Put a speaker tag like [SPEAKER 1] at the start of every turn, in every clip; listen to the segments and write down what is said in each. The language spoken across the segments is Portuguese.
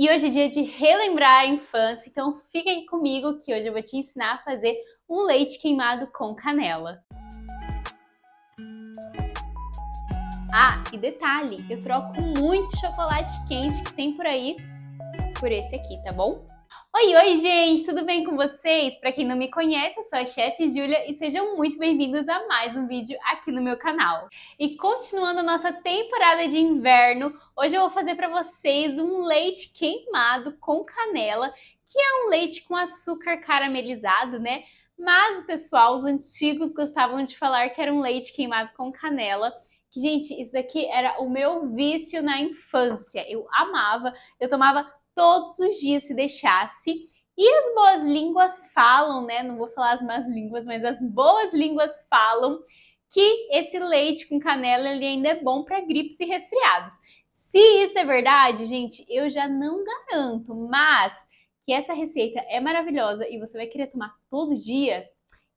[SPEAKER 1] E hoje é dia de relembrar a infância, então fiquem comigo que hoje eu vou te ensinar a fazer um leite queimado com canela. Ah, e detalhe, eu troco muito chocolate quente que tem por aí por esse aqui, tá bom? Oi, oi, gente, tudo bem com vocês? Para quem não me conhece, eu sou a chefe Júlia e sejam muito bem-vindos a mais um vídeo aqui no meu canal. E continuando a nossa temporada de inverno, hoje eu vou fazer para vocês um leite queimado com canela, que é um leite com açúcar caramelizado, né? Mas, pessoal, os antigos gostavam de falar que era um leite queimado com canela que, gente, isso daqui era o meu vício na infância. Eu amava, eu tomava todos os dias se deixasse. E as boas línguas falam, né? Não vou falar as más línguas, mas as boas línguas falam que esse leite com canela ele ainda é bom para gripes e resfriados. Se isso é verdade, gente, eu já não garanto, mas que essa receita é maravilhosa e você vai querer tomar todo dia,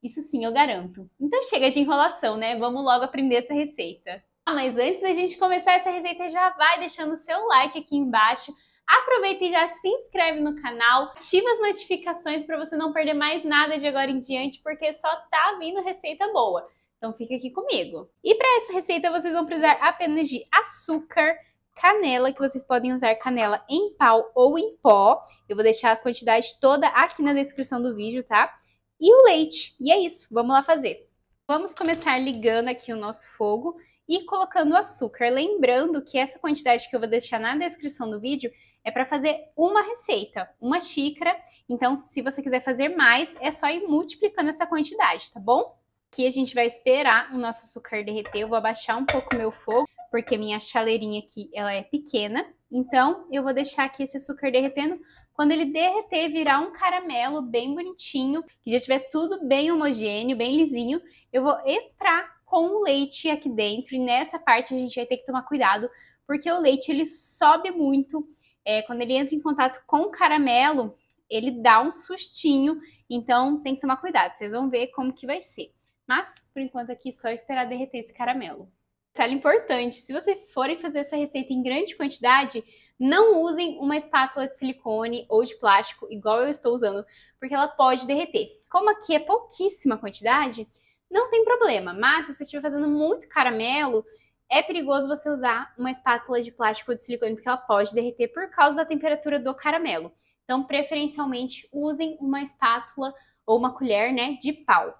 [SPEAKER 1] isso sim eu garanto. Então chega de enrolação, né? Vamos logo aprender essa receita. Ah, mas antes da gente começar essa receita, já vai deixando o seu like aqui embaixo Aproveita e já se inscreve no canal, ativa as notificações para você não perder mais nada de agora em diante, porque só tá vindo receita boa. Então fica aqui comigo. E para essa receita vocês vão precisar apenas de açúcar, canela, que vocês podem usar canela em pau ou em pó. Eu vou deixar a quantidade toda aqui na descrição do vídeo, tá? E o leite. E é isso, vamos lá fazer. Vamos começar ligando aqui o nosso fogo e colocando açúcar. Lembrando que essa quantidade que eu vou deixar na descrição do vídeo é para fazer uma receita, uma xícara. Então, se você quiser fazer mais, é só ir multiplicando essa quantidade, tá bom? Aqui a gente vai esperar o nosso açúcar derreter. Eu vou abaixar um pouco meu fogo, porque minha chaleirinha aqui ela é pequena. Então, eu vou deixar aqui esse açúcar derretendo. Quando ele derreter, virar um caramelo bem bonitinho, que já tiver tudo bem homogêneo, bem lisinho, eu vou entrar com o leite aqui dentro. E nessa parte a gente vai ter que tomar cuidado, porque o leite ele sobe muito. É, quando ele entra em contato com o caramelo, ele dá um sustinho, então tem que tomar cuidado. Vocês vão ver como que vai ser. Mas, por enquanto aqui, só esperar derreter esse caramelo. Detalhe importante, se vocês forem fazer essa receita em grande quantidade, não usem uma espátula de silicone ou de plástico, igual eu estou usando, porque ela pode derreter. Como aqui é pouquíssima quantidade, não tem problema. Mas se você estiver fazendo muito caramelo, é perigoso você usar uma espátula de plástico ou de silicone, porque ela pode derreter por causa da temperatura do caramelo. Então, preferencialmente, usem uma espátula ou uma colher né, de pau.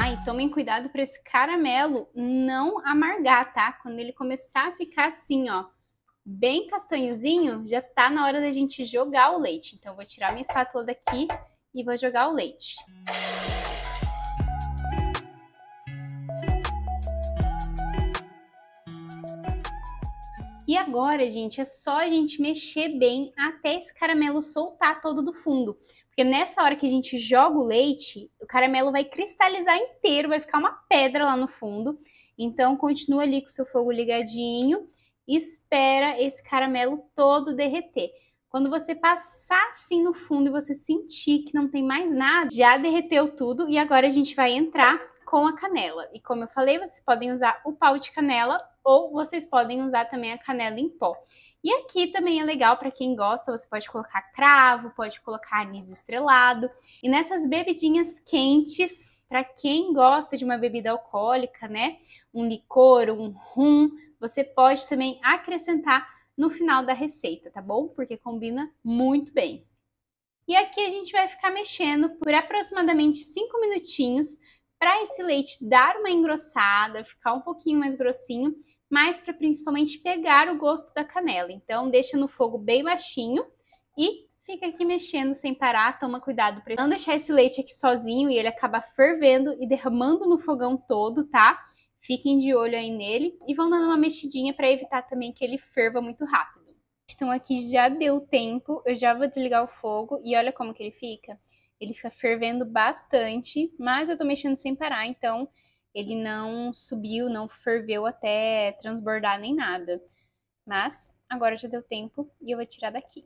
[SPEAKER 1] Ah, tomem cuidado para esse caramelo não amargar, tá? Quando ele começar a ficar assim, ó, bem castanhozinho, já tá na hora da gente jogar o leite. Então, eu vou tirar minha espátula daqui e vou jogar o leite. E agora, gente, é só a gente mexer bem até esse caramelo soltar todo do fundo. Porque nessa hora que a gente joga o leite, o caramelo vai cristalizar inteiro, vai ficar uma pedra lá no fundo. Então, continua ali com o seu fogo ligadinho e espera esse caramelo todo derreter. Quando você passar assim no fundo e você sentir que não tem mais nada, já derreteu tudo e agora a gente vai entrar com a canela. E como eu falei, vocês podem usar o pau de canela ou vocês podem usar também a canela em pó. E aqui também é legal para quem gosta, você pode colocar cravo, pode colocar anis estrelado. E nessas bebidinhas quentes, para quem gosta de uma bebida alcoólica, né, um licor, um rum, você pode também acrescentar no final da receita, tá bom? Porque combina muito bem. E aqui a gente vai ficar mexendo por aproximadamente 5 minutinhos para esse leite dar uma engrossada, ficar um pouquinho mais grossinho, mas para principalmente pegar o gosto da canela. Então deixa no fogo bem baixinho e fica aqui mexendo sem parar, toma cuidado para não deixar esse leite aqui sozinho e ele acaba fervendo e derramando no fogão todo, tá? Fiquem de olho aí nele e vão dando uma mexidinha para evitar também que ele ferva muito rápido. Então aqui já deu tempo, eu já vou desligar o fogo e olha como que ele fica. Ele fica fervendo bastante, mas eu tô mexendo sem parar, então ele não subiu, não ferveu até transbordar nem nada. Mas agora já deu tempo e eu vou tirar daqui.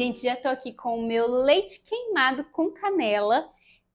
[SPEAKER 1] Gente, já tô aqui com o meu leite queimado com canela.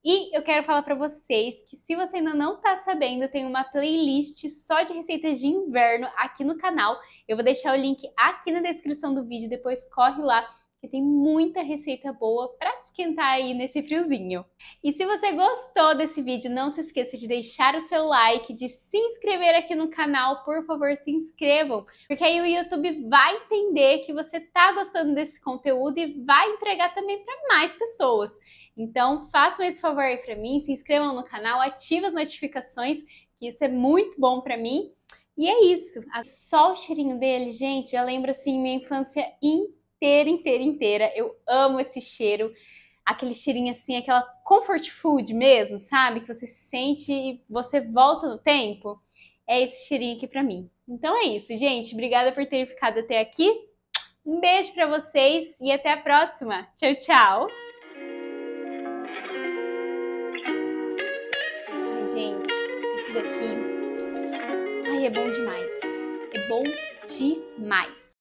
[SPEAKER 1] E eu quero falar para vocês que se você ainda não tá sabendo, tem uma playlist só de receitas de inverno aqui no canal. Eu vou deixar o link aqui na descrição do vídeo, depois corre lá, que tem muita receita boa para esquentar aí nesse friozinho. E se você gostou desse vídeo, não se esqueça de deixar o seu like, de se inscrever aqui no canal, por favor, se inscrevam, porque aí o YouTube vai entender que você tá gostando desse conteúdo e vai entregar também para mais pessoas. Então, façam esse favor aí para mim, se inscrevam no canal, ativem as notificações, que isso é muito bom para mim. E é isso. Só o cheirinho dele, gente, já lembra assim minha infância inteira, inteira, inteira. Eu amo esse cheiro aquele cheirinho assim, aquela comfort food mesmo, sabe? Que você sente e você volta no tempo. É esse cheirinho aqui para mim. Então é isso, gente. Obrigada por ter ficado até aqui. Um beijo para vocês e até a próxima. Tchau, tchau. Ai, gente, isso daqui Ai, é bom demais. É bom demais.